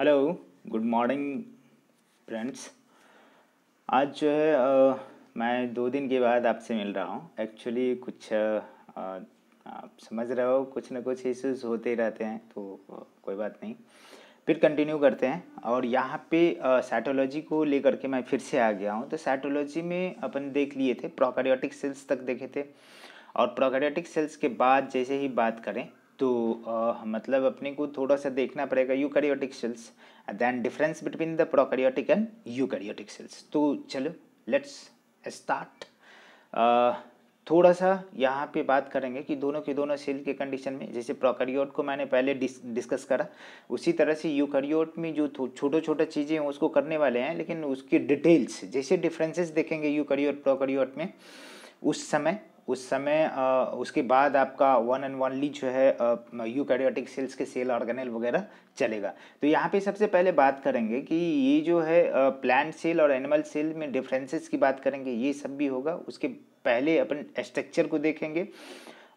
Hello good morning friends आज जो है आ, मैं दो दिन के बाद आपसे मिल रहा हूँ एक्चुअली कुछ आ, आप समझ रहे हो कुछ ना कुछ इश्यूज होते ही रहते हैं तो कोई बात नहीं फिर कंटिन्यू करते हैं और यहाँ पे साइटोलॉजी को लेकर के मैं फिर से आ गया हूँ तो साइटोलॉजी में अपन देख लिए थे प्रोकैरियोटिक सेल्स तक देखे थे और प्रोकैरियोटिक सेल्स के बाद जैसे ही बात करें तो uh, मतलब अपने को थोड़ा सा देखना पड़ेगा eukaryotic cells then difference between the prokaryotic and eukaryotic cells तो चलो लेट्स स्टार्ट थोड़ा सा यहाँ पे बात करेंगे कि दोनों के दोनों सेल के कंडीशन में जैसे प्रोकैरियोट को मैंने पहले डिस, डिस्कस करा उसी तरह से यूकैरियोट में जो छोटे छोटे चीज़ें हैं उसको करने वाले हैं लेकिन उसकी डिटेल्स जैसे डिफरेंसेस देखेंगे यूकैरियोट प्रोकैरियोट में उस समय उस समय उसके बाद आपका वन एंड वनली जो है यू कैडियोटिक सेल्स के सेल ऑर्गेनल वगैरह चलेगा तो यहाँ पे सबसे पहले बात करेंगे कि ये जो है प्लांट सेल और एनिमल सेल में डिफरेंसेस की बात करेंगे ये सब भी होगा उसके पहले अपन स्ट्रक्चर को देखेंगे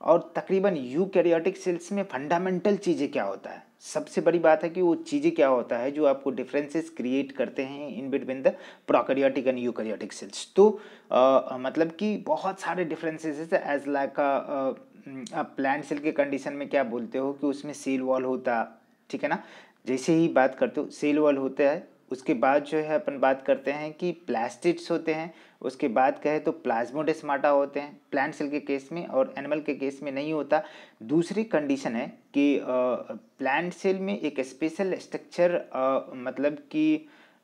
और तकरीबन यूकैरियोटिक सेल्स में फंडामेंटल चीज़ें क्या होता है सबसे बड़ी बात है कि वो चीज़ें क्या होता है जो आपको डिफरेंसेस क्रिएट करते हैं in between the prokaryotic and eukaryotic cells तो आ, मतलब कि बहुत सारे डिफरेंसेस एज लाइक आप प्लांट सेल के कंडीशन में क्या बोलते हो कि उसमें सेल वॉल होता ठीक है ना जैसे ही बात करते हो सेल वॉल होता है उसके बाद जो है अपन बात करते हैं कि प्लास्टिड्स होते हैं उसके बाद कहे तो प्लाज्मोडेस्माटा होते हैं प्लांट सेल के केस में और एनिमल के केस में नहीं होता दूसरी कंडीशन है कि प्लांट सेल में एक स्पेशल स्ट्रक्चर मतलब कि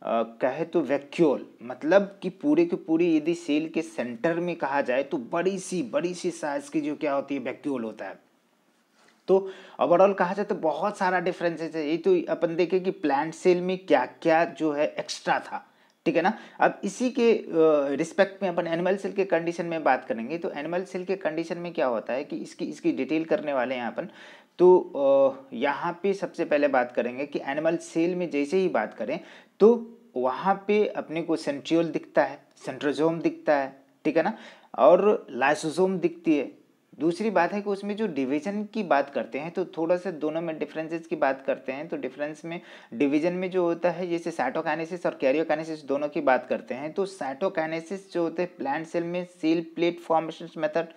कहे तो वैक्यूल मतलब कि पूरे के पूरी यदि सेल के सेंटर में कहा जाए तो बड़ी सी बड़ी सी साइज की जो क्या होती है वैक्यूल होता है तो ओवरऑल कहा जाए तो बहुत सारा डिफरेंसेस है ये तो अपन देखें कि प्लांट सेल में क्या क्या जो है एक्स्ट्रा था ठीक है ना अब इसी के रिस्पेक्ट में अपन एनिमल सेल के कंडीशन में बात करेंगे तो एनिमल सेल के कंडीशन में क्या होता है कि इसकी इसकी डिटेल करने वाले हैं अपन तो यहाँ पे सबसे पहले बात करेंगे कि एनिमल सेल में जैसे ही बात करें तो वहाँ पे अपने को सेंट्रियोल दिखता है सेंट्रोजोम दिखता है ठीक है ना और लाइसोजोम दिखती है दूसरी बात है कि उसमें जो डिवीजन की बात करते हैं तो थोड़ा सा दोनों में डिफरेंसेस की बात करते हैं तो डिफरेंस में डिवीजन में जो होता है जैसे साइटोकाइनेसिस और कैरियोकाइनेसिस दोनों की बात करते हैं तो साइटोकाइनेसिस जो होते हैं प्लांट सेल में सील प्लेट फॉर्मेशन मेथड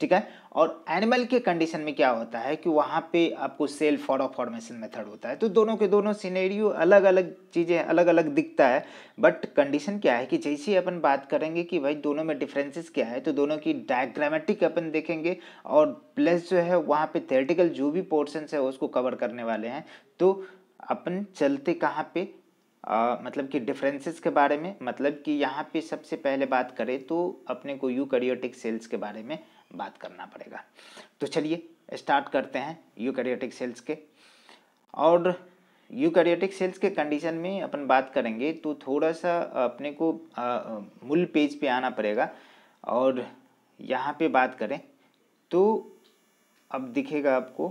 ठीक है और एनिमल के कंडीशन में क्या होता है कि वहाँ पे आपको सेल फॉर फॉर्मेशन मेथड होता है तो दोनों के दोनों सीनेरियो अलग अलग चीज़ें अलग अलग दिखता है बट कंडीशन क्या है कि जैसे ही अपन बात करेंगे कि भाई दोनों में डिफरेंसेस क्या है तो दोनों की डायग्रामेटिक अपन देखेंगे और प्लस जो है वहाँ पर थेरेटिकल जो भी पोर्सन है उसको कवर करने वाले हैं तो अपन चलते कहाँ पर आ, मतलब कि डिफरेंसेस के बारे में मतलब कि यहाँ पे सबसे पहले बात करें तो अपने को यूकैरियोटिक सेल्स के बारे में बात करना पड़ेगा तो चलिए स्टार्ट करते हैं यूकैरियोटिक सेल्स के और यूकैरियोटिक सेल्स के कंडीशन में अपन बात करेंगे तो थोड़ा सा अपने को मूल पेज पे आना पड़ेगा और यहाँ पे बात करें तो अब दिखेगा आपको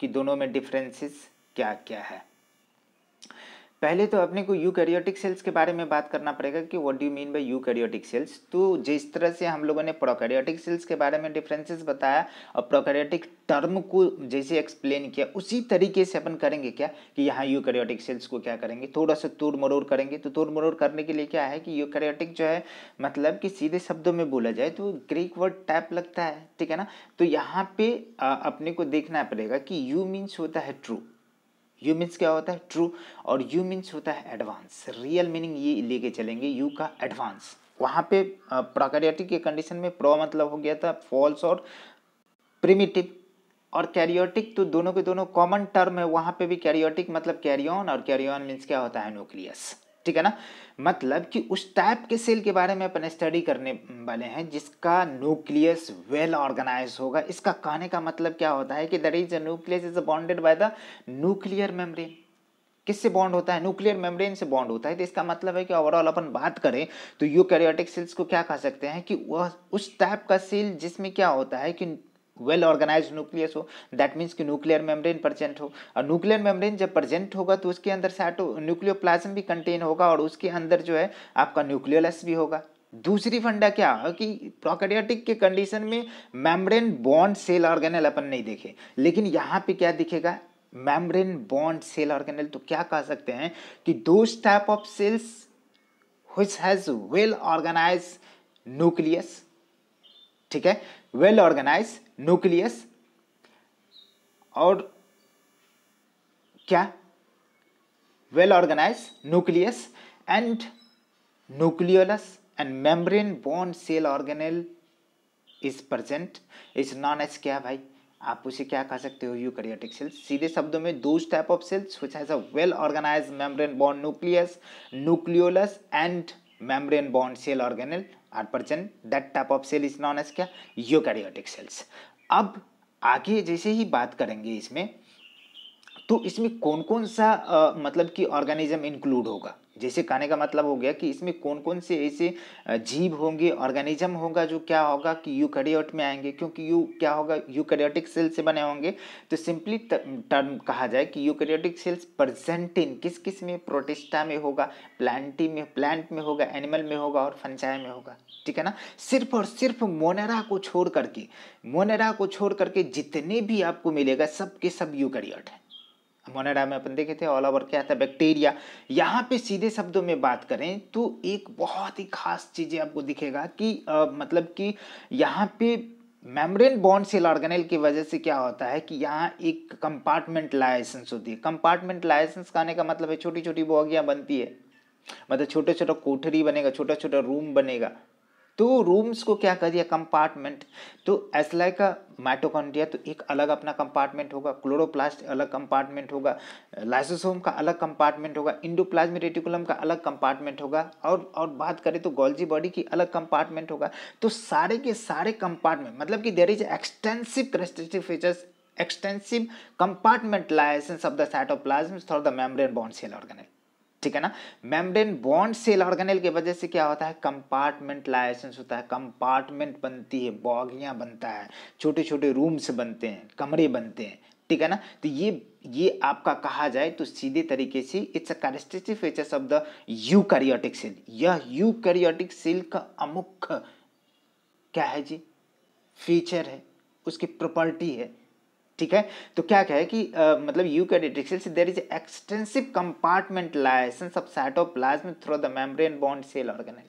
कि दोनों में डिफरेंसेस क्या क्या है पहले तो अपने को यू कैरियोटिक सेल्स के बारे में बात करना पड़ेगा कि what do mean by eukaryotic cells तो जिस तरह से हम लोगों ने प्रोकैरियोटिक सेल्स के बारे में डिफरेंसेस बताया और प्रोकैरियोटिक टर्म को जैसे एक्सप्लेन किया उसी तरीके से अपन करेंगे क्या कि यहाँ यू कैरियोटिक सेल्स को क्या करेंगे थोड़ा सा तोड़ मरोड़ करेंगे तो तोड़ मरोड़ करने के लिए क्या है कि यू कैरियोटिक जो है मतलब कि सीधे शब्दों में बोला जाए तो ग्रीक वर्ड टाइप लगता है ठीक है ना तो यहाँ पे अपने को देखना पड़ेगा कि यू मीन्स होता है ट्रू यू मीन्स क्या होता है ट्रू और यू मीन्स होता है एडवांस रियल मीनिंग ये लेके चलेंगे यू का एडवांस वहाँ पे प्रोकैरियोटिक के कंडीशन में प्रो मतलब हो गया था फॉल्स और प्रिमिटिव और कैरियोटिक तो दोनों के दोनों कॉमन टर्म है वहाँ पे भी कैरियोटिक मतलब कैरियन और कैरियन मीन्स क्या होता है न्यूक्लियस ठीक है ना मतलब कि उस टाइप के सेल के बारे में अपन स्टडी करने वाले हैं जिसका न्यूक्लियस वेल ऑर्गेनाइज होगा इसका कहने का मतलब क्या होता है कि there is nucleus is bonded by the nuclear membrane किससे बॉन्ड होता है न्यूक्लियर मेम्ब्रेन से बॉन्ड होता है तो इसका मतलब है कि ओवरऑल अपन बात करें तो यू सेल्स को क्या कह सकते हैं कि वह उस टाइप का सेल जिसमें क्या होता है कि वेल ऑर्गेनाइज न्यूक्लियस हो दैट मीन्स कि न्यूक्लियर मेम्ब्रेन प्रजेंट हो और न्यूक्लियर मेम्ब्रेन जब प्रजेंट होगा तो उसके अंदर साइटो न्यूक्लियोप्लाज्म भी कंटेन होगा और उसके अंदर जो है आपका न्यूक्लियोलस भी होगा दूसरी फंडा क्या है कि प्रोकैरियोटिक के कंडीशन में मेम्ब्रेन बॉन्ड सेल ऑर्गेनल अपन नहीं देखे लेकिन यहाँ पे क्या दिखेगा मेम्ब्रेन बॉन्ड सेल ऑर्गेनल तो क्या कह सकते हैं कि दो type of cells which has well organise nucleus ठीक है वेल ऑर्गेनाइज न्यूक्लियस और क्या well organise nucleus and nucleolus and membrane bound cell organelle is present is known as क्या भाई आप उसे क्या कह सकते हो यू करियोटिक सेल्स सीधे शब्दों में दो type of cells which has a well organise membrane bond nucleus nucleolus and membrane bond cell organelle are present that type of cell is known as क्या यू करियोटिक सेल्स अब आगे जैसे ही बात करेंगे इसमें तो इसमें कौन कौन सा आ, मतलब कि ऑर्गेनिज्म इंक्लूड होगा जैसे कहने का मतलब हो गया कि इसमें कौन कौन से ऐसे जीव होंगे ऑर्गेनिज्म होगा जो क्या होगा कि यू में आएंगे क्योंकि यू क्या होगा यू सेल से बने होंगे तो सिंपली टर्म कहा जाए कि यू सेल्स इन किस किस में प्रोटिस्टा में होगा प्लांटी में प्लांट में होगा एनिमल में होगा और फंसाय में होगा ठीक है ना सिर्फ और सिर्फ मोनेरा को छोड़ करके मोनेरा को छोड़ करके जितने भी आपको मिलेगा सब के सब यूकैरियोट है मोनेरा में अपन देखे थे ऑल ओवर क्या था बैक्टीरिया यहाँ पे सीधे शब्दों में बात करें तो एक बहुत ही खास चीज़ें आपको दिखेगा कि आ, मतलब कि यहाँ पे मेम्ब्रेन बॉन्ड सेल ऑर्गेनेल की वजह से क्या होता है कि यहाँ एक कंपार्टमेंट लाइसेंस होती है कंपार्टमेंट लाइसेंस कहने का मतलब है छोटी छोटी बोगियाँ बनती है मतलब छोटा छोटा कोठरी बनेगा छोटा छोटा रूम बनेगा तो रूम्स को क्या कर दिया कंपार्टमेंट तो एसलाई का माइटोकॉन्ड्रिया तो एक अलग अपना कंपार्टमेंट होगा क्लोरोप्लास्ट अलग कंपार्टमेंट होगा लाइसोसोम का अलग कंपार्टमेंट होगा इंडोप्लाज्मिक रेटिकुलम का अलग कंपार्टमेंट होगा और और बात करें तो गोल्जी बॉडी की अलग कंपार्टमेंट होगा तो सारे के सारे कंपार्टमेंट मतलब कि there is extensive characteristic features extensive compartmentalization of the cytoplasm through the membrane bond cell organelle. ठीक है ना मेम्ब्रेन बॉन्ड सेल ऑर्गेनेल की वजह से क्या होता है कंपार्टमेंट लाइसेंस होता है कंपार्टमेंट बनती है बॉगियाँ बनता है छोटे छोटे रूम्स बनते हैं कमरे बनते हैं ठीक है ना तो ये ये आपका कहा जाए तो सीधे तरीके से it's a characteristic features of the eukaryotic cell यह यू कैरियोटिक सेल का अमुख क्या है जी फीचर है उसकी प्रॉपर्टी है ठीक है तो क्या कहे कि आ, मतलब यू कैडिट्रिक्सिल्स there is extensive compartmentalisation of cytoplasm through the membrane bond cell organelle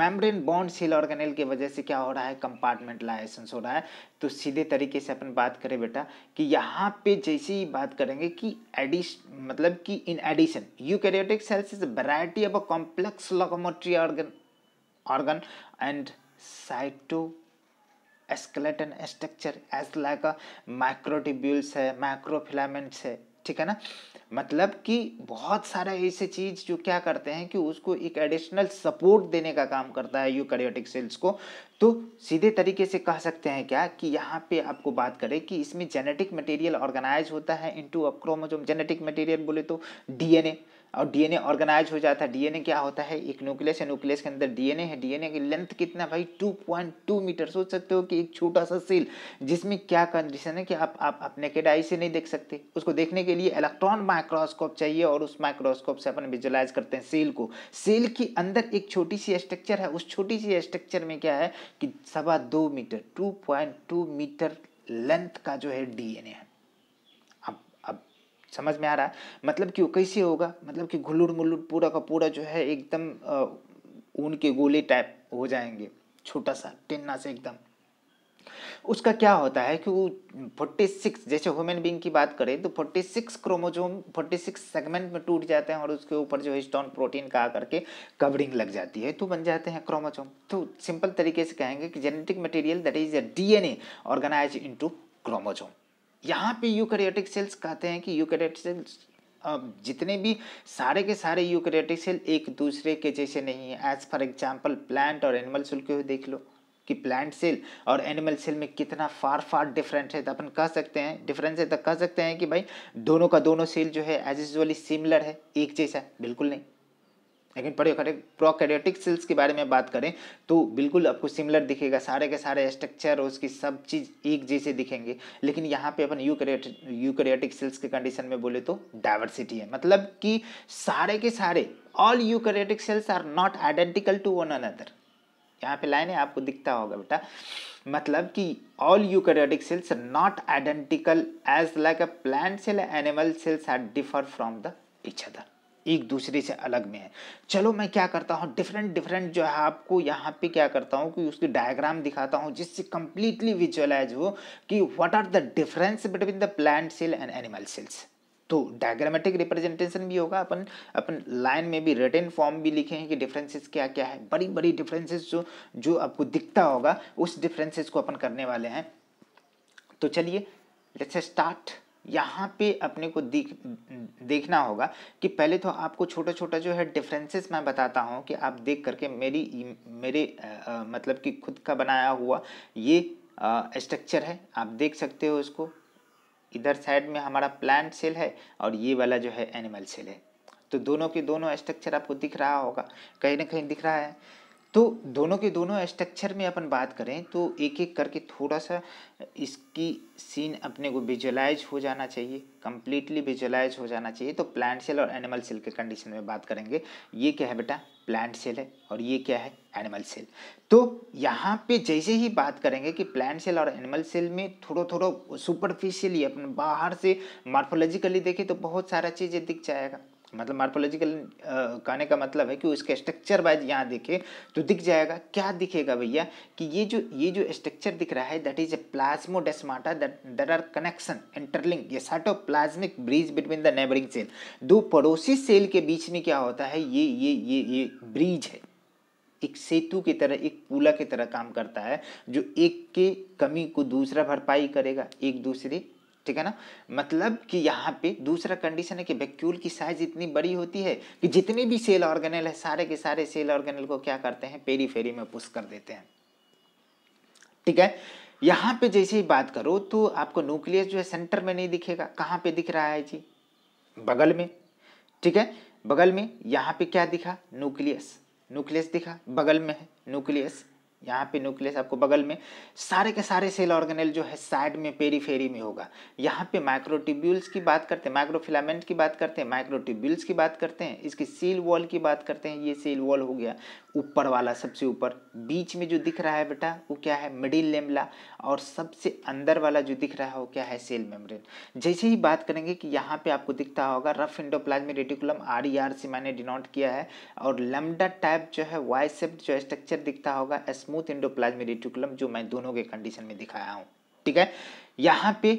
membrane bond cell organelle की वजह से क्या हो रहा है कंपार्टमेंट लाइसेंस हो रहा है तो सीधे तरीके से अपन बात करें बेटा कि यहाँ पे जैसे ही बात करेंगे कि एडिश मतलब कि in addition eukaryotic cells is variety of a complex locomotory organ organ and cytoskeleton structure as like microtubules है माइक्रोफिलामेंट्स है ठीक है ना मतलब कि बहुत सारा ऐसे चीज जो क्या करते हैं कि उसको एक एडिशनल सपोर्ट देने का काम करता है यूकैरियोटिक सेल्स को तो सीधे तरीके से कह सकते हैं क्या कि यहाँ पे आपको बात करें कि इसमें जेनेटिक मटेरियल ऑर्गेनाइज होता है इनटू अब क्रोमोजोम जेनेटिक मटेरियल बोले तो डीएनए और डीएनए ऑर्गेनाइज हो जाता है डीएनए क्या होता है एक न्यूक्लियस है न्यूक्लियस के अंदर डीएनए है डीएनए की लेंथ कितना भाई 2.2 मीटर सोच सकते हो कि एक छोटा सा सेल जिसमें क्या कंडीशन है कि आप आप अपने के डाई से नहीं देख सकते उसको देखने के लिए इलेक्ट्रॉन माइक्रोस्कोप चाहिए और उस माइक्रोस्कोप से अपन विजुलाइज करते हैं सेल को सेल के अंदर एक छोटी सी स्ट्रक्चर है उस छोटी सी स्ट्रक्चर में क्या है कि सवा दो मीटर टू मीटर लेंथ का जो है डी है समझ में आ रहा है मतलब कि वो कैसे होगा मतलब कि घुलुर मुलुर पूरा का पूरा जो है एकदम ऊन के गोले टाइप हो जाएंगे छोटा सा टिन्ना से एकदम उसका क्या होता है कि वो फोर्टी सिक्स जैसे ह्यूमन बींग की बात करें तो forty six chromosome forty six segment में टूट जाते हैं और उसके ऊपर जो हिस्टोन प्रोटीन का आकर के कवरिंग लग जाती है तो बन जाते हैं क्रोमोजोम तो सिंपल तरीके से कहेंगे कि genetic material that is a DNA organize into chromosome यहाँ पे यूकैरियोटिक सेल्स कहते हैं कि यूकैरियोटिक सेल्स अब जितने भी सारे के सारे यूकैरियोटिक सेल एक दूसरे के जैसे नहीं है एज फॉर एग्जाम्पल प्लांट और एनिमल सेल के देख लो कि प्लांट सेल और एनिमल सेल में कितना फार फार डिफरेंट है तो अपन कह सकते हैं डिफरेंस है तो कह सकते हैं कि भाई दोनों का दोनों सेल जो है एज यूजली सिमिलर है एक जैसा बिल्कुल नहीं लेकिन प्रोकैरेटिक प्रोकैरियोटिक सेल्स के बारे में बात करें तो बिल्कुल आपको सिमिलर दिखेगा सारे के सारे स्ट्रक्चर और उसकी सब चीज़ एक जैसे दिखेंगे लेकिन यहाँ पे अपन यूकैरियोटिक सेल्स के कंडीशन में बोले तो डाइवर्सिटी है मतलब कि सारे के सारे all eukaryotic cells are not identical to one another यहाँ पे लाइन है आपको दिखता होगा बेटा मतलब कि all eukaryotic cells not identical as like a plant cell animal cells are differ from the each other एक दूसरे से अलग में है चलो मैं क्या करता हूँ डिफरेंट डिफरेंट जो है आपको यहाँ पे क्या करता हूँ कि उसकी डायग्राम दिखाता हूँ जिससे कंप्लीटली विजुअलाइज हो कि what are the difference between the plant cell and animal cells तो डायग्रामेटिक रिप्रेजेंटेशन भी होगा अपन अपन लाइन में भी रिटर्न फॉर्म भी लिखे हैं कि डिफरेंसेस क्या क्या है बड़ी बड़ी डिफरेंसेस जो जो आपको दिखता होगा उस डिफरेंसेस को अपन करने वाले हैं तो चलिए लेट्स स्टार्ट यहाँ पे अपने को देख देखना होगा कि पहले तो आपको छोटा छोटा जो है डिफरेंसेस मैं बताता हूँ कि आप देख करके मेरी मेरे आ, मतलब कि खुद का बनाया हुआ ये स्ट्रक्चर है आप देख सकते हो इसको इधर साइड में हमारा प्लांट सेल है और ये वाला जो है एनिमल सेल है तो दोनों के दोनों स्ट्रक्चर आपको दिख रहा होगा कहीं ना कहीं दिख रहा है तो दोनों के दोनों स्ट्रक्चर में अपन बात करें तो एक एक करके थोड़ा सा इसकी सीन अपने को विजुअलाइज हो जाना चाहिए कम्प्लीटली विजुलाइज हो जाना चाहिए तो प्लांट सेल और एनिमल सेल के कंडीशन में बात करेंगे ये क्या है बेटा प्लांट सेल है और ये क्या है एनिमल सेल तो यहाँ पे जैसे ही बात करेंगे कि प्लांट सेल और एनिमल सेल में थोड़ा थोड़ा सुपरफिशियली अपन बाहर से मार्फोलॉजिकली देखें तो बहुत सारा चीज़ें दिख जाएगा मतलब मार्फोलॉजिकल कहने का मतलब है कि उसके स्ट्रक्चर वाइज यहाँ देखे तो दिख जाएगा क्या दिखेगा भैया कि ये जो ये जो स्ट्रक्चर दिख रहा है that is a plasmodesmata that are connection interlink ये plasmic bridge between the neighbouring cell दो पड़ोसी सेल के बीच में क्या होता है ये ये ये ये ब्रिज है एक सेतु की तरह एक पुला की तरह काम करता है जो एक के कमी को दूसरा भरपाई करेगा एक दूसरे ठीक है ना मतलब कि यहाँ पे दूसरा कंडीशन है कि वैक्यूल की साइज इतनी बड़ी होती है कि जितने भी सेल ऑर्गेनल है सारे के सारे सेल ऑर्गेनल को क्या करते हैं पेरीफेरी में पुश कर देते हैं ठीक है यहाँ पे जैसे ही बात करो तो आपको न्यूक्लियस जो है सेंटर में नहीं दिखेगा कहाँ पे दिख रहा है जी बगल में ठीक है बगल में यहाँ पे क्या दिखा न्यूक्लियस न्यूक्लियस दिखा बगल में है न्यूक्लियस यहाँ पे न्यूक्लियस आपको बगल में सारे के सारे सेल ऑर्गेनल जो है साइड में पेरीफेरी में होगा यहाँ पे माइक्रोटिब्यूल्स की बात करते हैं माइक्रोफिलामेंट की बात करते हैं माइक्रोटिब्यूल्स की बात करते हैं इसकी सील वॉल की बात करते हैं ये सील वॉल हो गया ऊपर वाला सबसे ऊपर बीच में जो दिख रहा है बेटा वो क्या है मिडिल लेमला और सबसे अंदर वाला जो दिख रहा है वो क्या है सेल मेम्ब्रेन जैसे ही बात करेंगे कि यहाँ पे आपको दिखता होगा rough endoplasmic reticulum R E R से मैंने डिनोट किया है और लम्डा टाइप जो है वाई सेप्ट जो स्ट्रक्चर दिखता होगा स्मूथ इंडोप्लाज्मिक रेटिकुलम जो मैं दोनों के कंडीशन में दिखाया हूँ ठीक है यहाँ पे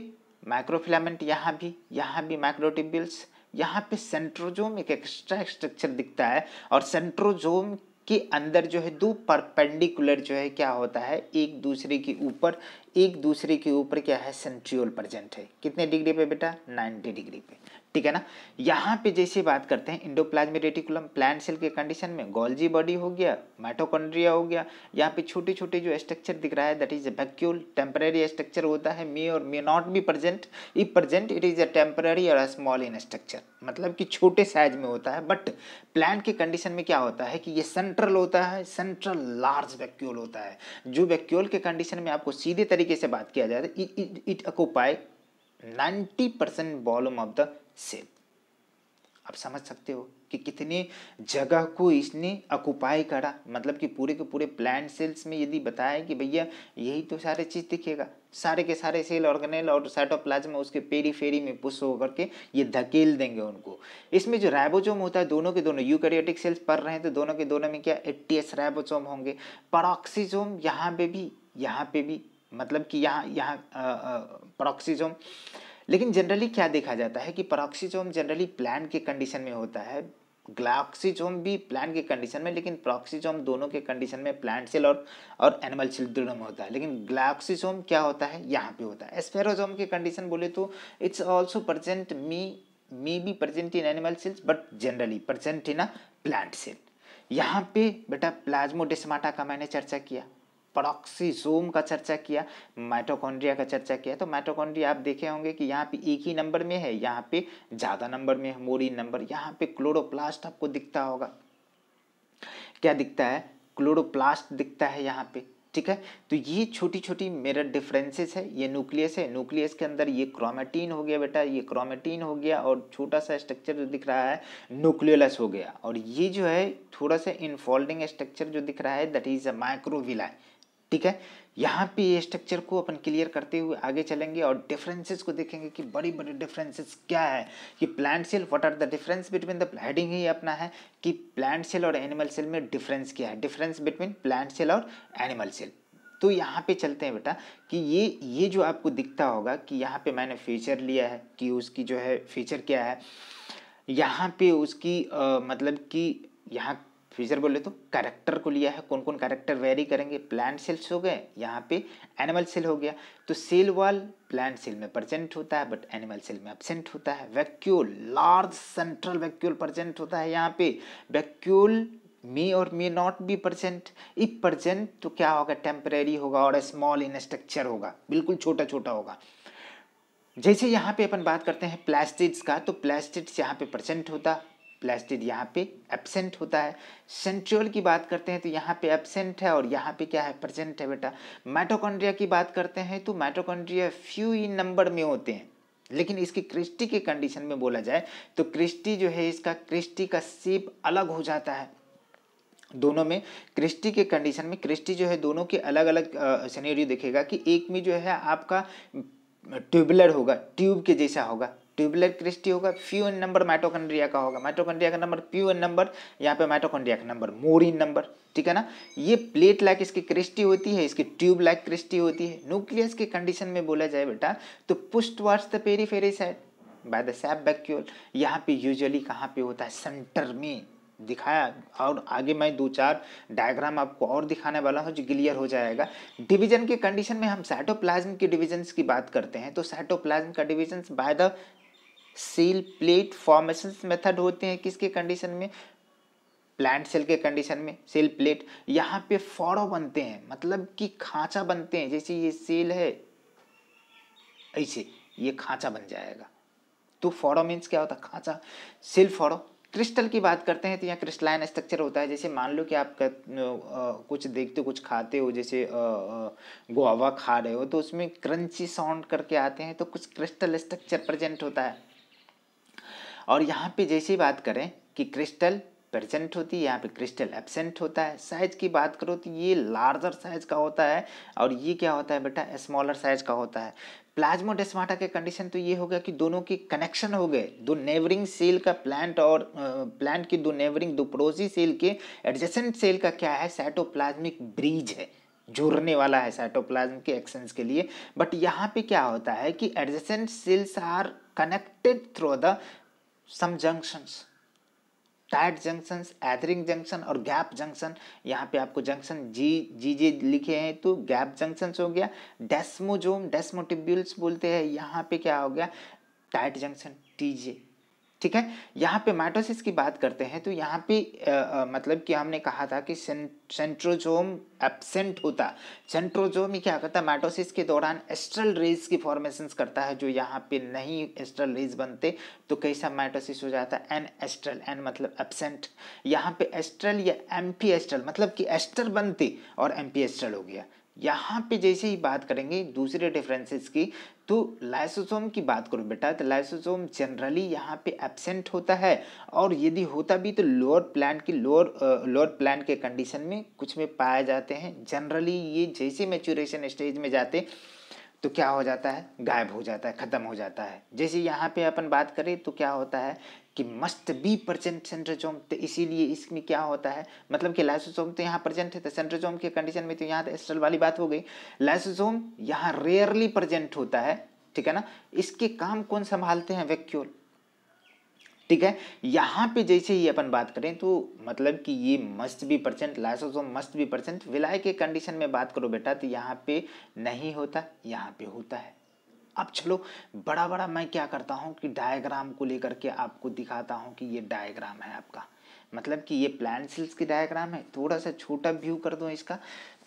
माइक्रोफिलामेंट यहाँ भी यहाँ भी माइक्रोटिब्यूल्स यहाँ पे सेंट्रोजोम एक एक्स्ट्रा स्ट्रक्चर दिखता है और सेंट्रोजोम के अंदर जो है दो परपेंडिकुलर जो है क्या होता है एक दूसरे के ऊपर एक दूसरे के ऊपर क्या है सेंट्रियोल प्रेजेंट है कितने डिग्री पे बेटा नाइन्टी डिग्री पे ठीक है ना यहाँ पे जैसे बात करते हैं इंडोप्लाज्मिक रेटिकुलम प्लांट सेल के कंडीशन में गोल्जी बॉडी हो गया माइटोकॉन्ड्रिया हो गया यहाँ पे छोटे छोटे जो स्ट्रक्चर दिख रहा है that is a vacuole temporary structure होता है may or may not be present if present it is a temporary or a small in structure मतलब कि छोटे साइज में होता है बट प्लांट के कंडीशन में क्या होता है कि ये सेंट्रल होता है सेंट्रल लार्ज वैक्यूल होता है जो वैक्यूल के कंडीशन में आपको सीधे तरीके से बात किया जाए it occupy 90% volume of the से आप समझ सकते हो कि कितने जगह को इसने अकुपाई करा मतलब कि पूरे के पूरे प्लांट सेल्स में यदि बताया कि भैया यही तो सारे चीज़ दिखेगा सारे के सारे सेल ऑर्गेनेल और साइटोप्लाज्मा उसके पेरी फेरी में पुश होकर के ये धकेल देंगे उनको इसमें जो राइबोसोम होता है दोनों के दोनों यूकैरियोटिक सेल्स पढ़ रहे हैं तो दोनों के दोनों में क्या एट्टीएस राइबोसोम होंगे परऑक्सीजोम यहाँ पे भी यहाँ पे भी मतलब कि यहाँ यहाँ परऑक्सीजोम लेकिन जनरली क्या देखा जाता है कि परॉक्सीजोम जनरली प्लान के कंडीशन में होता है ग्लाक्सीजोम भी प्लान के कंडीशन में लेकिन प्रॉक्सीजोम दोनों के कंडीशन में प्लांट सेल और और एनिमल सेल दोनों में होता है लेकिन ग्लाक्सीजोम क्या होता है यहाँ पे होता है एस्फेरोजोम के कंडीशन बोले तो it's also present may may be present in animal cells but generally present in a plant cell यहाँ पे बेटा प्लाज्मोडेस्माटा का मैंने चर्चा किया प्रॉक्सीजोम का चर्चा किया माइटोकॉन्ड्रिया का चर्चा किया तो माइटोकॉन्ड्रिया आप देखे होंगे कि यहाँ पे एक ही नंबर में है यहाँ पे ज़्यादा नंबर में है मोरी नंबर यहाँ पे क्लोरोप्लास्ट आपको दिखता होगा क्या दिखता है क्लोरोप्लास्ट दिखता है यहाँ पे ठीक है तो ये छोटी छोटी मेरा डिफरेंसेस है ये न्यूक्लियस है न्यूक्लियस के अंदर ये क्रोमेटीन हो गया बेटा ये क्रोमेटीन हो गया और छोटा सा स्ट्रक्चर जो दिख रहा है न्यूक्लियोलस हो गया और ये जो है थोड़ा सा इनफोल्डिंग स्ट्रक्चर जो दिख रहा है दैट इज अ माइक्रोविलाई ठीक है यहाँ पे ये स्ट्रक्चर को अपन क्लियर करते हुए आगे चलेंगे और डिफरेंसेस को देखेंगे कि बड़ी बड़ी डिफरेंसेस क्या है कि plant cell what are the difference between the heading ही अपना है कि प्लांट सेल और एनिमल सेल में डिफरेंस क्या है डिफरेंस बिटवीन प्लांट सेल और एनिमल सेल तो यहाँ पे चलते हैं बेटा कि ये ये जो आपको दिखता होगा कि यहाँ पे मैंने फीचर लिया है कि उसकी जो है फीचर क्या है यहाँ पे उसकी आ, मतलब कि यहाँ फीचर बोले तो कैरेक्टर को लिया है कौन कौन कैरेक्टर वेरी करेंगे प्लांट सेल्स हो गए यहाँ पे एनिमल सेल हो गया तो सेल वाल प्लांट सेल में प्रजेंट होता है बट एनिमल सेल में एबसेंट होता है vacuole large central vacuole present होता है यहाँ पे vacuole may or may not be present if present तो क्या होगा टेम्परेरी होगा और स्मॉल इन स्ट्रक्चर होगा बिल्कुल छोटा छोटा होगा जैसे यहाँ पे अपन बात करते हैं प्लास्टिड्स का तो प्लास्टिड्स यहाँ पे प्रजेंट होता प्लास्टिड यहाँ पे एबसेंट होता है सेंट्रियोल की बात करते हैं तो यहाँ पे एबसेंट है और यहाँ पे क्या है प्रेजेंट है बेटा माइटोकॉन्ड्रिया की बात करते हैं तो माइटोकॉन्ड्रिया फ्यू ही नंबर में होते हैं लेकिन इसकी क्रिस्टी के कंडीशन में बोला जाए तो क्रिस्टी जो है इसका क्रिस्टी का सेप अलग हो जाता है दोनों में क्रिस्टी के कंडीशन में क्रिस्टी जो है दोनों के अलग अलग सिनेरियो देखेगा कि एक में जो है आपका ट्यूबलर होगा ट्यूब के जैसा होगा ट्यूबुलर क्रिस्टी होगा फ्यू एन नंबर माइटोकॉन्ड्रिया का होगा माइटोकॉन्ड्रिया का नंबर फ्यू एन नंबर यहाँ पे माइटोकॉन्ड्रिया का नंबर मोर इन नंबर ठीक है ना ये प्लेट लाइक इसकी क्रिस्टी होती है इसकी ट्यूब लाइक क्रिस्टी होती है न्यूक्लियस के कंडीशन में बोला जाए बेटा तो pushed towards the periphery side by the sap vacuole यहाँ पे यूजली कहाँ पे होता है सेंटर में दिखाया और आगे मैं दो चार डायग्राम आपको और दिखाने वाला हूँ जो क्लियर हो जाएगा डिवीजन के कंडीशन में हम साइटोप्लाज्म के डिवीजन की बात करते हैं तो साइटोप्लाज्म का division by the cell plate formation method होते हैं किसके कंडीशन में प्लांट सेल के कंडीशन में सेल प्लेट यहाँ पे फॉड़ो बनते हैं मतलब कि खांचा बनते हैं जैसे ये सेल है ऐसे ये खांचा बन जाएगा तो फॉड़ो मीन्स क्या होता है खांचा सेल फॉड़ो क्रिस्टल की बात करते हैं तो यहाँ क्रिस्टलाइन स्ट्रक्चर होता है जैसे मान लो कि आप कर, आ, कुछ देखते हो कुछ खाते हो जैसे गोवा खा रहे हो तो उसमें क्रंची साउंड करके आते हैं तो कुछ क्रिस्टल स्ट्रक्चर प्रेजेंट होता है और यहाँ पे जैसी बात करें कि क्रिस्टल प्रेजेंट होती है यहाँ पे क्रिस्टल एबसेंट होता है साइज की बात करो तो ये लार्जर साइज का होता है और ये क्या होता है बेटा स्मॉलर साइज का होता है प्लाज्मोडेस्माटा के कंडीशन तो ये हो गया कि दोनों की कनेक्शन हो गए दो नेवरिंग सेल का प्लांट और प्लांट की दो नेवरिंग दो पड़ोसी सेल के एडजेसेंट सेल का क्या है साइटोप्लाज्मिक ब्रिज है जुड़ने वाला है साइटोप्लाज्म के एक्सेंस के लिए बट यहाँ पे क्या होता है कि adjacent cells are connected through the some junctions tight junctions adhering junction और गैप जंक्शन यहाँ पे आपको जंक्शन जी जी जी लिखे हैं तो गैप जंक्शंस हो गया डेस्मोजोम डेस्मोटिब्यूल्स बोलते हैं यहाँ पे क्या हो गया टाइट जंक्शन टीजे ठीक है यहाँ पे माइटोसिस की बात करते हैं तो यहाँ पे आ, आ, मतलब कि हमने कहा था कि सेंट्रोजोम एबसेंट होता सेंट्रोजोम क्या करता है माइटोसिस के दौरान एस्ट्रल रेज की फॉर्मेशन करता है जो यहाँ पे नहीं एस्ट्रल रेज बनते तो कैसा माइटोसिस हो जाता है एन एस्ट्रल एन मतलब एबसेंट यहाँ पे एस्ट्रल या एम्पी एस्ट्रल मतलब कि एस्टर बनती और एम्पी एस्ट्रल हो गया यहाँ पे जैसे ही बात करेंगे दूसरे डिफरेंसेस की तो लाइसोसोम की बात करो बेटा तो लाइसोसोम जनरली यहाँ पे एबसेंट होता है और यदि होता भी तो लोअर प्लांट की लोअर लोअर प्लांट के कंडीशन में कुछ में पाए जाते हैं जनरली ये जैसे मेचूरेशन स्टेज में जाते तो क्या हो जाता है गायब हो जाता है ख़त्म हो जाता है जैसे यहाँ पे अपन बात करें तो क्या होता है कि मस्ट बी प्रजेंट सेंट्रोजोम तो इसीलिए इसमें क्या होता है मतलब कि लाइसोसोम तो यहाँ प्रजेंट है तो सेंट्रोजोम के कंडीशन में तो यहाँ एस्ट्रल तो वाली बात हो गई लाइसोसोम यहाँ रेयरली प्रजेंट होता है ठीक है ना इसके काम कौन संभालते हैं वैक्यूल ठीक है यहाँ पे जैसे ही अपन बात करें तो मतलब कि ये must be present lysosome must be present विलाय के कंडीशन में बात करो बेटा तो यहाँ पे नहीं होता यहाँ पे होता है अब चलो बड़ा बड़ा मैं क्या करता हूँ कि डायग्राम को लेकर के आपको दिखाता हूँ कि ये डायग्राम है आपका मतलब कि ये प्लान सेल्स की डायग्राम है थोड़ा सा छोटा व्यू कर दो इसका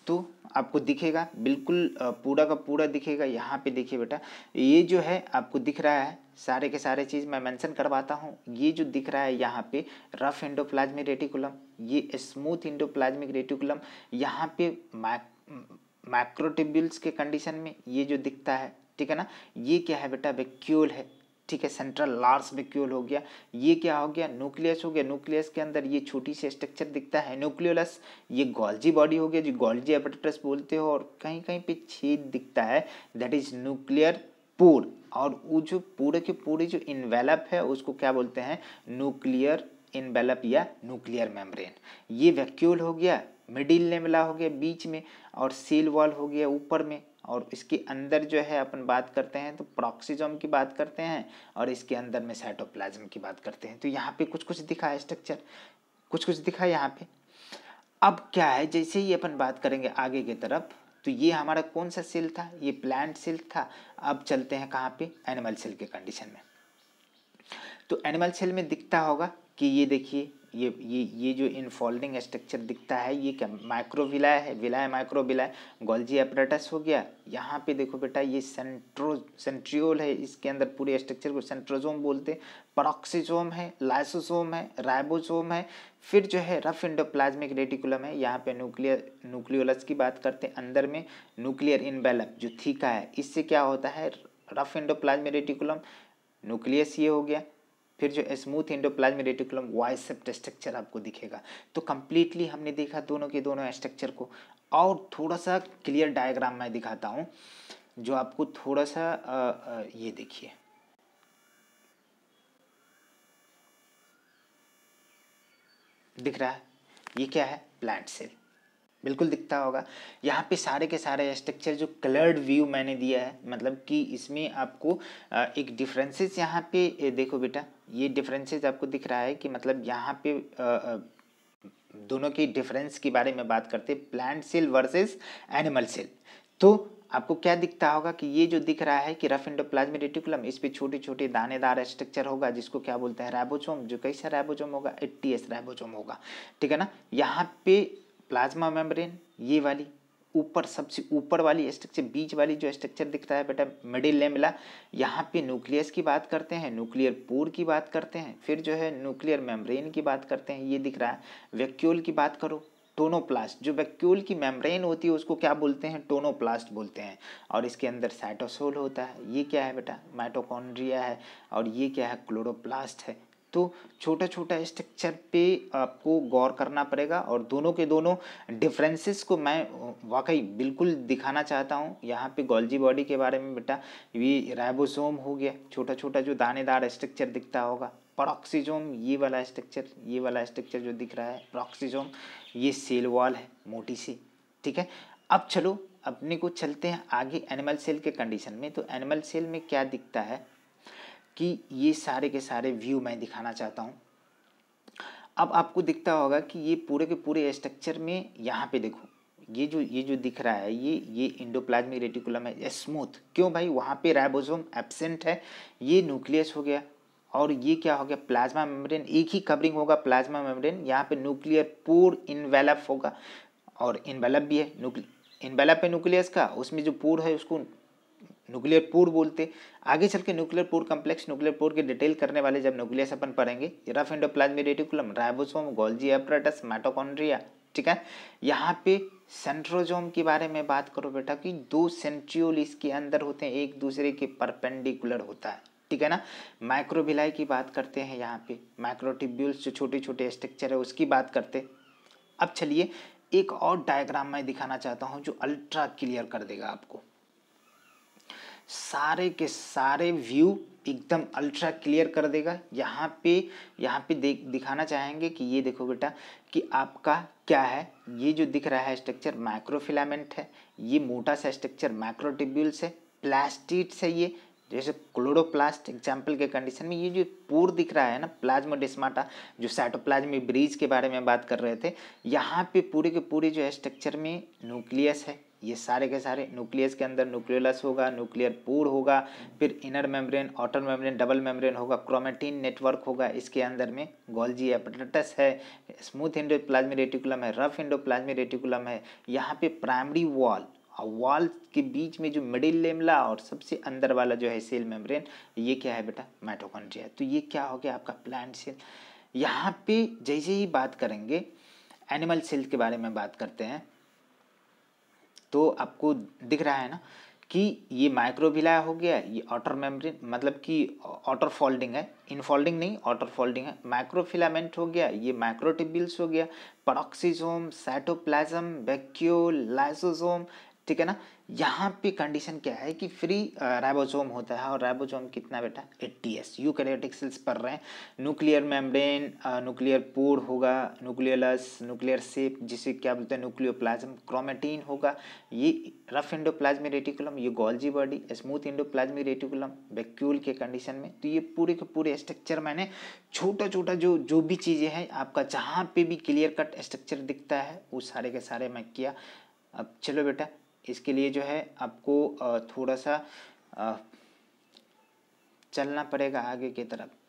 तो आपको दिखेगा बिल्कुल पूरा का पूरा दिखेगा यहाँ पे देखिए बेटा ये जो है आपको दिख रहा है सारे के सारे चीज़ मैं मेंशन करवाता हूँ ये जो दिख रहा है यहाँ पे रफ इंडोप्लाज्मिक रेटिकुलम ये स्मूथ इंडोप्लाज्मिक रेटिकुलम यहाँ पे माइक्रोटिब्यूल्स के कंडीशन में ये जो दिखता है ठीक है ना ये क्या है बेटा वैक्यूल है ठीक है सेंट्रल लार्स वेक्यूल हो गया ये क्या हो गया न्यूक्लियस हो गया न्यूक्लियस के अंदर ये छोटी सी स्ट्रक्चर दिखता है न्यूक्लियोलस ये गोल्जी बॉडी हो गया जो गोल्जी एपेटाइटस बोलते हो और कहीं कहीं पे छेद दिखता है दैट इज न्यूक्लियर पोर और वो जो पूरे के पूरे जो इन्वेलप है उसको क्या बोलते हैं न्यूक्लियर इन्वेलप या न्यूक्लियर मेम्ब्रेन ये वैक्यूल हो गया मिडिल लेमला हो गया बीच में और सेल वॉल हो गया ऊपर में और इसके अंदर जो है अपन बात करते हैं तो प्रोक्सीजोम की बात करते हैं और इसके अंदर में साइटोप्लाज्म की बात करते हैं तो यहाँ पे कुछ कुछ दिखा है स्ट्रक्चर कुछ कुछ दिखा है यहाँ पे अब क्या है जैसे ही अपन बात करेंगे आगे की तरफ तो ये हमारा कौन सा सेल था ये प्लांट सेल था अब चलते हैं कहाँ पे एनिमल सेल के कंडीशन में तो एनिमल सेल में दिखता होगा कि ये देखिए ये ये ये जो इनफोल्डिंग स्ट्रक्चर दिखता है ये क्या माइक्रोविला है है माइक्रोविलाय गोल्जी अपराटस हो गया यहाँ पे देखो बेटा ये सेंट्रो सेंट्रियोल है इसके अंदर पूरे स्ट्रक्चर को सेंट्रोजोम बोलते हैं परॉक्सीजोम है लाइसोसोम है राइबोसोम है फिर जो है रफ इंडोप्लाज्मिक रेटिकुलम है यहाँ पे न्यूक्लियर न्यूक्लियोलस की बात करते हैं अंदर में न्यूक्लियर इनवेलप जो थीका है इससे क्या होता है रफ इंडोप्लाज्मिक रेटिकुलम न्यूक्लियस ये हो गया फिर जो स्मूथ इंडोप्लाज्मिक रेटिकुलम वाइसेप्ट स्ट्रक्चर आपको दिखेगा तो कम्प्लीटली हमने देखा दोनों के दोनों स्ट्रक्चर को और थोड़ा सा क्लियर डायग्राम मैं दिखाता हूँ जो आपको थोड़ा सा आ, आ, ये देखिए दिख रहा है ये क्या है प्लांट सेल बिल्कुल दिखता होगा यहाँ पे सारे के सारे स्ट्रक्चर जो कलर्ड व्यू मैंने दिया है मतलब कि इसमें आपको एक डिफरेंसेस यहाँ पे देखो बेटा ये डिफरेंसेस आपको दिख रहा है कि मतलब यहाँ पे दोनों की डिफरेंस के बारे में बात करते plant cell versus animal cell तो आपको क्या दिखता होगा कि ये जो दिख रहा है कि रफ इंडोप्लाज्मिक रेटिकुलम इस पे छोटे छोटे दानेदार स्ट्रक्चर होगा जिसको क्या बोलते हैं रैबोजोम जो कैसा रैबोजोम होगा एट्टी एस रैबोजोम होगा ठीक है ना यहाँ पे प्लाज्मा मेम्ब्रेन ये वाली ऊपर सबसे ऊपर वाली स्ट्रक्चर बीच वाली जो स्ट्रक्चर दिख रहा है बेटा मिडिल लेमिला यहाँ पे न्यूक्लियस की बात करते हैं न्यूक्लियर पोर की बात करते हैं फिर जो है न्यूक्लियर मेम्ब्रेन की बात करते हैं ये दिख रहा है वैक्यूल की बात करो टोनोप्लास्ट जो वैक्यूल की मेम्ब्रेन होती है उसको क्या बोलते हैं टोनोप्लास्ट बोलते हैं और इसके अंदर साइटोसोल होता है ये क्या है बेटा माइटोकॉन्ड्रिया है और ये क्या है क्लोरोप्लास्ट है तो छोटा छोटा स्ट्रक्चर पे आपको गौर करना पड़ेगा और दोनों के दोनों डिफरेंसेस को मैं वाकई बिल्कुल दिखाना चाहता हूँ यहाँ पे गोल्जी बॉडी के बारे में बेटा ये राइबोसोम हो गया छोटा छोटा जो दानेदार स्ट्रक्चर दिखता होगा प्रॉक्सीजोम ये वाला स्ट्रक्चर ये वाला स्ट्रक्चर जो दिख रहा है प्रॉक्सीजोम ये सेल वॉल है मोटी सी ठीक है अब चलो अपने को चलते हैं आगे एनिमल सेल के कंडीशन में तो एनिमल सेल में क्या दिखता है कि ये सारे के सारे व्यू मैं दिखाना चाहता हूँ अब आपको दिखता होगा कि ये पूरे के पूरे स्ट्रक्चर में यहाँ पे देखो ये जो ये जो दिख रहा है ये ये इंडोप्लाज्मिक रेटिकुलम है स्मूथ क्यों भाई वहाँ पे राइबोसोम एब्सेंट है ये न्यूक्लियस हो गया और ये क्या हो गया प्लाज्मा मेम्ब्रेन एक ही कवरिंग होगा प्लाज्मा मेम्ब्रेन यहाँ पे न्यूक्लियर पोर इनवेलप होगा और इनवेलप भी है न्यूक्लियर इनवेलप है न्यूक्लियस का उसमें जो पोर है उसको न्यूक्लियर पोर बोलते आगे चल के nuclear pore complex nuclear pore के डिटेल करने वाले जब न्यूक्लियस अपन पढ़ेंगे rough endoplasmic reticulum ribosome Golgi apparatus mitochondria ठीक है यहाँ पे सेंट्रोजोम के बारे में बात करो बेटा कि दो सेंट्रियोल इसके अंदर होते हैं एक दूसरे के परपेंडिकुलर होता है ठीक है ना माइक्रोविलाई की बात करते हैं यहाँ पे माइक्रोटिब्यूल्स जो छोटे छोटे स्ट्रक्चर है उसकी बात करते अब चलिए एक और डायग्राम मैं दिखाना चाहता हूँ जो अल्ट्रा क्लियर कर देगा आपको सारे के सारे व्यू एकदम अल्ट्रा क्लियर कर देगा यहाँ पे यहाँ पे देख दिखाना चाहेंगे कि ये देखो बेटा कि आपका क्या है ये जो दिख रहा है स्ट्रक्चर माइक्रोफिलामेंट है ये मोटा सा स्ट्रक्चर माइक्रोटिब्यूल्स है प्लास्टिक है ये जैसे क्लोरोप्लास्ट एग्जाम्पल के कंडीशन में ये जो पूर दिख रहा है ना प्लाज्मा डिस्माटा जो साइटोप्लाज्मिक ब्रिज के बारे में बात कर रहे थे यहाँ पे पूरे के पूरे जो है स्ट्रक्चर में न्यूक्लियस है ये सारे के सारे न्यूक्लियस के अंदर न्यूक्लियोलस होगा न्यूक्लियर पूर होगा फिर inner membrane outer membrane double membrane होगा क्रोमेटिन नेटवर्क होगा इसके अंदर में गोल्जी एपेटाइटस है स्मूथ इंडोप्लाज्मी रेटिकुलम है रफ इंडोप्लाज्मी रेटिकुलम है यहाँ पे प्राइमरी वॉल और वॉल के बीच में जो मिडिल लेमला और सबसे अंदर वाला जो है सेल मेम्ब्रेन ये क्या है बेटा माइटोकॉन्ड्रिया तो ये क्या हो गया आपका प्लांट सेल यहाँ पे जैसे ही बात करेंगे एनिमल सेल के बारे में बात करते हैं तो आपको दिख रहा है ना कि ये माइक्रोविलाया हो गया ये ऑटर मेम्ब्रेन मतलब कि ऑटर फोल्डिंग है इन फोल्डिंग नहीं ऑटर फोल्डिंग है माइक्रोफिलामेंट हो गया ये माइक्रोटिबिल्स हो गया परोक्सीजोम साइटोप्लाज्म वैक्यूल लाइसोजोम ठीक है ना यहाँ पे कंडीशन क्या है कि फ्री राइबोसोम होता है और राइबोसोम कितना बेटा एटीएस यूकैरियोटिक सेल्स पढ़ रहे हैं न्यूक्लियर मेम्ब्रेन न्यूक्लियर पोर होगा न्यूक्लियलस न्यूक्लियर सेप जिसे क्या बोलते हैं न्यूक्लियोप्लाज्म क्रोमेटीन होगा ये रफ इंडोप्लाज्मिक रेटिकुलम ये Golgi body smooth plasmic reticulum vacuole के कंडीशन में तो ये पूरे के पूरे स्ट्रक्चर मैंने छोटा छोटा जो जो भी चीज़ें हैं आपका जहाँ पे भी क्लियर कट स्ट्रक्चर दिखता है वो सारे के सारे मैं किया अब चलो बेटा इसके लिए जो है आपको थोड़ा सा चलना पड़ेगा आगे की तरफ